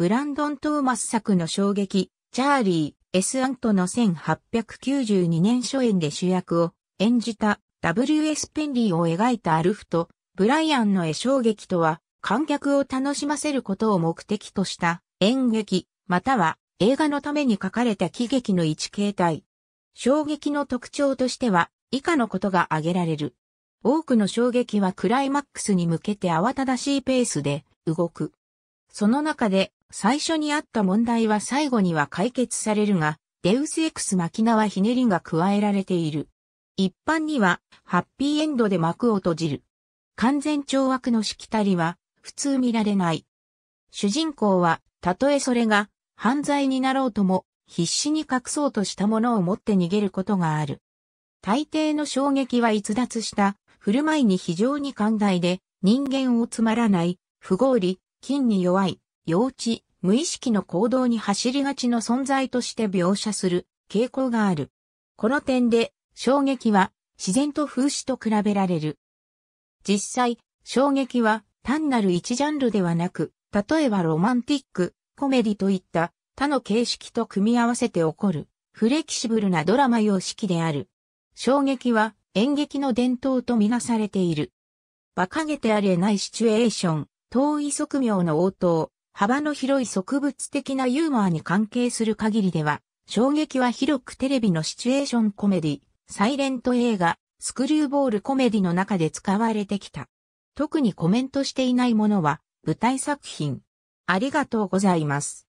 ブランドン・トーマス作の衝撃、チャーリー、エス・アントの1892年初演で主役を演じた W.S. ペンリーを描いたアルフと、ブライアンの絵衝撃とは、観客を楽しませることを目的とした演劇、または映画のために書かれた喜劇の一形態。衝撃の特徴としては、以下のことが挙げられる。多くの衝撃はクライマックスに向けて慌ただしいペースで動く。その中で最初にあった問題は最後には解決されるが、デウスエクスマキナはひねりが加えられている。一般には、ハッピーエンドで幕を閉じる。完全懲悪のしきたりは、普通見られない。主人公は、たとえそれが、犯罪になろうとも、必死に隠そうとしたものを持って逃げることがある。大抵の衝撃は逸脱した、振る舞いに非常に寛大で、人間をつまらない、不合理、金に弱い、幼稚、無意識の行動に走りがちの存在として描写する傾向がある。この点で、衝撃は自然と風刺と比べられる。実際、衝撃は単なる一ジャンルではなく、例えばロマンティック、コメディといった他の形式と組み合わせて起こる、フレキシブルなドラマ様式である。衝撃は演劇の伝統とみなされている。馬鹿げてありえないシチュエーション、遠い側面の応答、幅の広い植物的なユーモアに関係する限りでは、衝撃は広くテレビのシチュエーションコメディ、サイレント映画、スクリューボールコメディの中で使われてきた。特にコメントしていないものは、舞台作品。ありがとうございます。